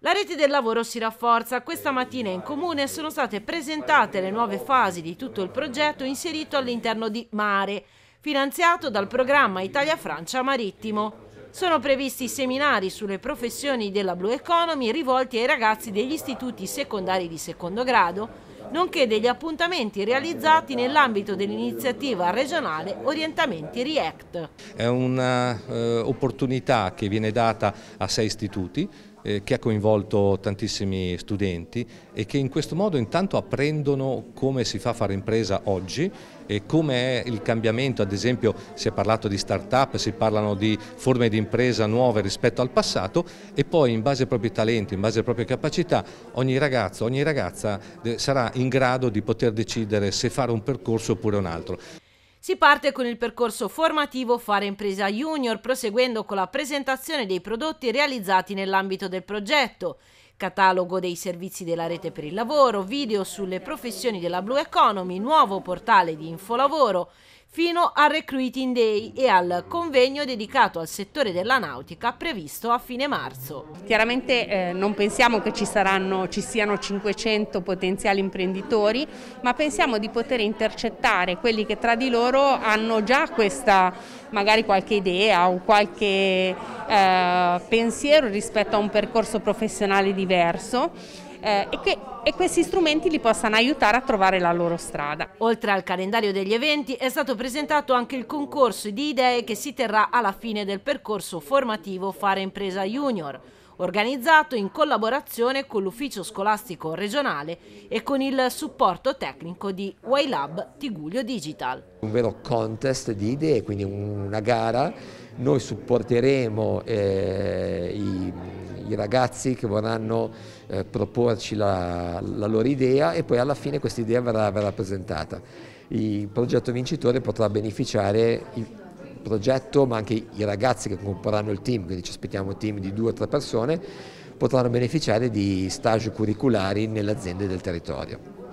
La rete del lavoro si rafforza. Questa mattina in comune sono state presentate le nuove fasi di tutto il progetto inserito all'interno di Mare, finanziato dal programma Italia-Francia Marittimo. Sono previsti seminari sulle professioni della Blue Economy rivolti ai ragazzi degli istituti secondari di secondo grado nonché degli appuntamenti realizzati nell'ambito dell'iniziativa regionale Orientamenti React. È un'opportunità eh, che viene data a sei istituti eh, che ha coinvolto tantissimi studenti e che in questo modo intanto apprendono come si fa a fare impresa oggi e come è il cambiamento, ad esempio si è parlato di start-up, si parlano di forme di impresa nuove rispetto al passato e poi in base ai propri talenti, in base alle proprie capacità, ogni ragazzo, ogni ragazza eh, sarà in grado di poter decidere se fare un percorso oppure un altro. Si parte con il percorso formativo Fare Impresa Junior, proseguendo con la presentazione dei prodotti realizzati nell'ambito del progetto, catalogo dei servizi della rete per il lavoro, video sulle professioni della Blue Economy, nuovo portale di infolavoro, fino al Recruiting Day e al convegno dedicato al settore della nautica previsto a fine marzo. Chiaramente eh, non pensiamo che ci, saranno, ci siano 500 potenziali imprenditori, ma pensiamo di poter intercettare quelli che tra di loro hanno già questa, magari qualche idea o qualche eh, pensiero rispetto a un percorso professionale diverso eh, e, che, e questi strumenti li possano aiutare a trovare la loro strada. Oltre al calendario degli eventi è stato presentato anche il concorso di idee che si terrà alla fine del percorso formativo Fare Impresa Junior organizzato in collaborazione con l'Ufficio Scolastico Regionale e con il supporto tecnico di Waylab Tiguglio Digital. Un vero contest di idee, quindi una gara, noi supporteremo eh, i i ragazzi che vorranno eh, proporci la, la, loro idea e poi alla fine questa idea verrà, verrà presentata. Il progetto vincitore potrà beneficiare il progetto ma anche i ragazzi che comporranno il team, quindi ci aspettiamo un team di due o tre persone, potranno beneficiare di stage curriculari nelle aziende del territorio.